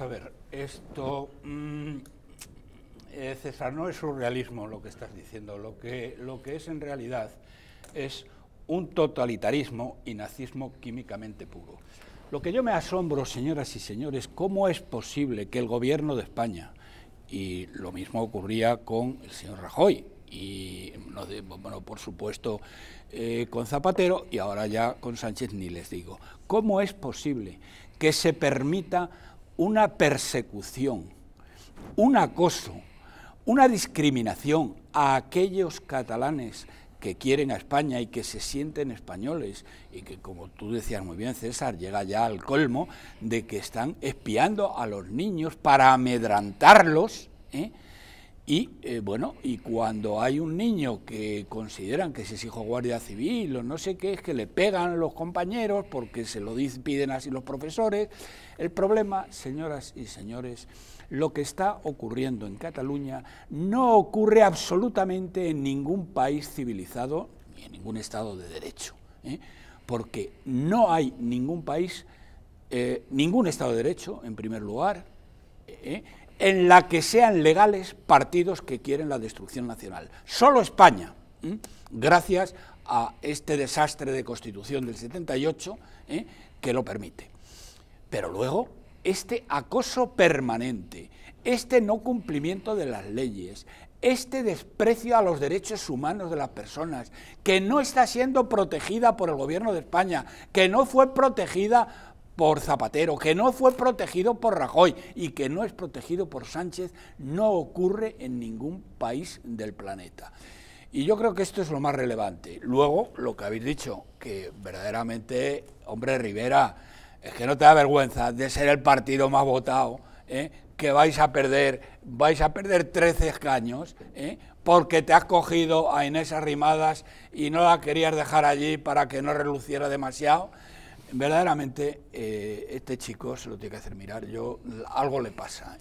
a ver, esto, mm, eh, César, no es surrealismo lo que estás diciendo, lo que, lo que es en realidad es un totalitarismo y nazismo químicamente puro. Lo que yo me asombro, señoras y señores, cómo es posible que el gobierno de España, y lo mismo ocurría con el señor Rajoy, y bueno, por supuesto eh, con Zapatero y ahora ya con Sánchez ni les digo, ¿cómo es posible que se permita una persecución, un acoso, una discriminación a aquellos catalanes que quieren a España y que se sienten españoles y que, como tú decías muy bien, César, llega ya al colmo de que están espiando a los niños para amedrantarlos ¿eh? Y eh, bueno, y cuando hay un niño que consideran que es hijo guardia civil o no sé qué, es que le pegan los compañeros porque se lo piden así los profesores. El problema, señoras y señores, lo que está ocurriendo en Cataluña no ocurre absolutamente en ningún país civilizado ni en ningún Estado de Derecho. ¿eh? Porque no hay ningún país, eh, ningún Estado de Derecho, en primer lugar, en la que sean legales partidos que quieren la destrucción nacional. Solo España, gracias a este desastre de constitución del 78, ¿eh? que lo permite. Pero luego, este acoso permanente, este no cumplimiento de las leyes, este desprecio a los derechos humanos de las personas, que no está siendo protegida por el gobierno de España, que no fue protegida por Zapatero, que no fue protegido por Rajoy y que no es protegido por Sánchez, no ocurre en ningún país del planeta. Y yo creo que esto es lo más relevante. Luego, lo que habéis dicho, que verdaderamente, hombre Rivera, es que no te da vergüenza de ser el partido más votado, ¿eh? que vais a perder, vais a perder 13 escaños, ¿eh? porque te has cogido a Inés Arrimadas y no la querías dejar allí para que no reluciera demasiado verdaderamente eh, este chico se lo tiene que hacer mirar. Yo algo le pasa.